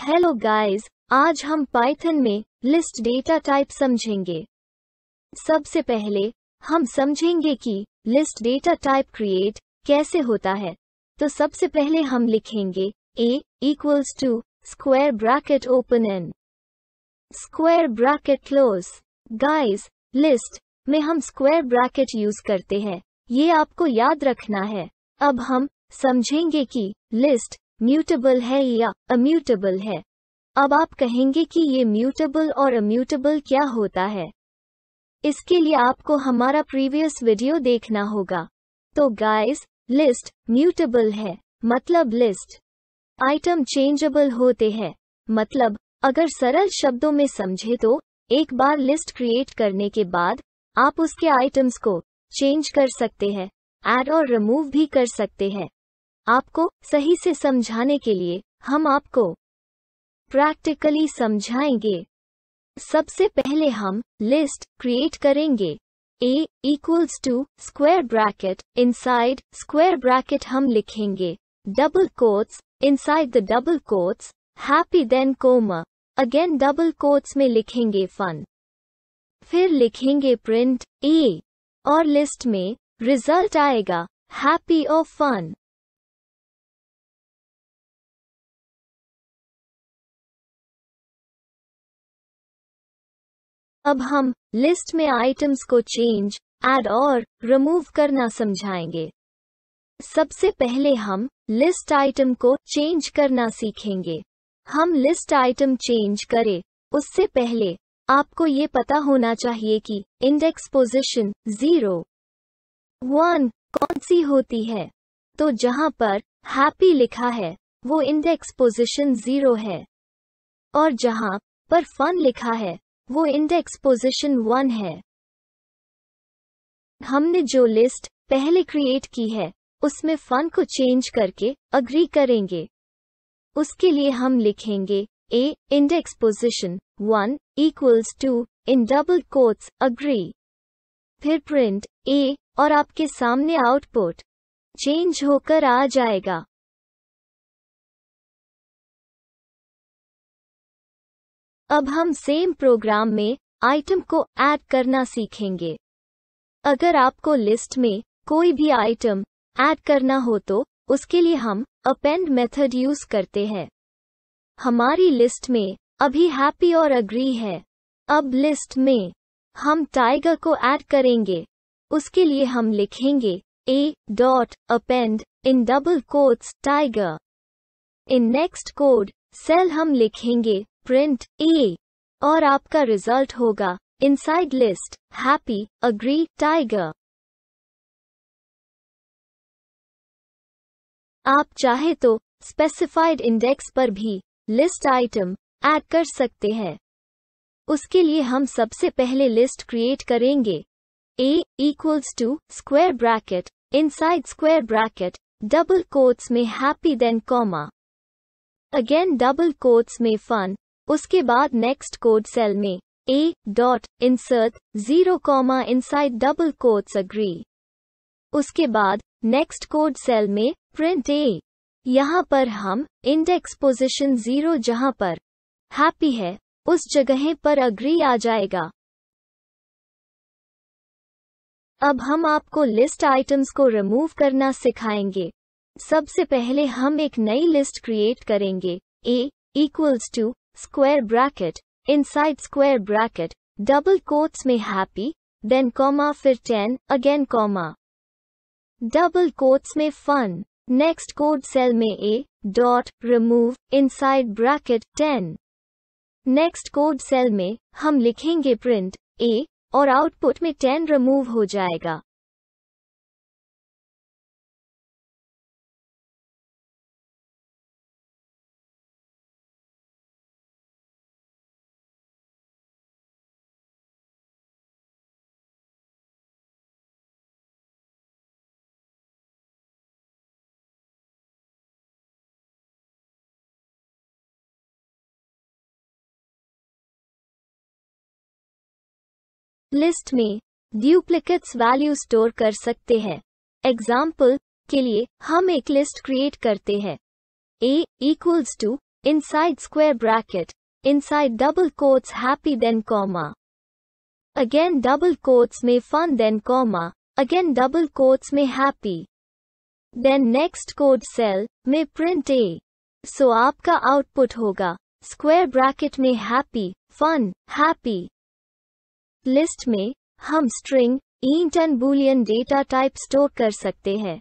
Hello guys आज हम Python में लिस्ट डेटा टाइप समझेंगे सबसे पहले हम समझेंगे कि लिस्ट डेटा टाइप क्रिएट कैसे होता है तो सबसे पहले हम लिखेंगे A equals to square bracket open and square bracket close guys list में हम स्क्वायर ब्रैकेट यूज करते हैं ये आपको याद रखना है अब हम समझेंगे कि लिस्ट म्यूटेबल है या अम्यूटेबल है अब आप कहेंगे कि ये म्यूटेबल और अम्यूटेबल क्या होता है इसके लिए आपको हमारा प्रीवियस वीडियो देखना होगा तो गाइस लिस्ट म्यूटेबल है मतलब लिस्ट आइटम चेंजेबल होते हैं मतलब अगर सरल शब्दों में समझे तो एक बार लिस्ट क्रिएट करने के बाद आप उसके आइटम्स को चेंज कर सकते हैं ऐड और रिमूव भी कर सकते हैं आपको सही से समझाने के लिए हम आपको प्रैक्टिकली समझाएंगे सबसे पहले हम लिस्ट क्रिएट करेंगे ए equals to square bracket inside square bracket हम लिखेंगे double quotes inside the double quotes happy then comma again double quotes में लिखेंगे फन फिर लिखेंगे प्रिंट ए और लिस्ट में रिजल्ट आएगा हैप्पी और फन अब हम लिस्ट में आइटम्स को चेंज एड और रिमूव करना समझाएंगे सबसे पहले हम लिस्ट आइटम को चेंज करना सीखेंगे हम लिस्ट आइटम चेंज करें उससे पहले आपको ये पता होना चाहिए कि इंडेक्स पोजिशन जीरो वन कौन सी होती है तो जहाँ पर हैप्पी लिखा है वो इंडेक्स पोजिशन जीरो है और जहाँ पर फन लिखा है वो इंडेक्स पोजीशन वन है हमने जो लिस्ट पहले क्रिएट की है उसमें फन को चेंज करके अग्री करेंगे उसके लिए हम लिखेंगे A index position one equals to in double quotes agree फिर प्रिंट ए और आपके सामने आउटपुट चेंज होकर आ जाएगा अब हम सेम प्रोग्राम में आइटम को ऐड करना सीखेंगे अगर आपको लिस्ट में कोई भी आइटम ऐड करना हो तो उसके लिए हम अपेंड मेथड यूज करते हैं हमारी लिस्ट में अभी हैप्पी और अग्री है अब लिस्ट में हम टाइगर को ऐड करेंगे उसके लिए हम लिखेंगे A dot append in double quotes tiger in next code cell हम लिखेंगे प्रिंट ए और आपका रिजल्ट होगा inside list happy agree tiger आप चाहे तो स्पेसिफाइड इंडेक्स पर भी लिस्ट आइटम ऐड कर सकते हैं उसके लिए हम सबसे पहले लिस्ट क्रिएट करेंगे ए equals to square bracket inside square bracket double quotes में happy then comma again double quotes में फन उसके बाद नेक्स्ट कोड सेल में a dot insert zero comma inside double quotes angry उसके बाद नेक्स्ट कोड सेल में print a यहाँ पर हम इंडेक्स पोजिशन जीरो जहाँ पर हैप्पी है उस जगह पर अग्री आ जाएगा अब हम आपको लिस्ट आइटम्स को रिमूव करना सिखाएंगे सबसे पहले हम एक नई लिस्ट क्रिएट करेंगे ए equals to square bracket, inside square bracket, double quotes me happy, then comma fir 10, again comma. Double quotes me fun. Next code cell me a, dot, remove, inside bracket 10. Next code cell me hum likhenge print, a, और output में 10 remove हो जाएगा list में ड्यूप्लिकेट्स value store कर सकते हैं example के लिए हम एक लिस्ट क्रिएट करते हैं a equals to inside square bracket inside double quotes happy then comma again double quotes में fun then comma again double quotes में happy then next code cell में print a so आपका output होगा square bracket में happy fun happy list में हम string int and boolean data type store कर सकते हैं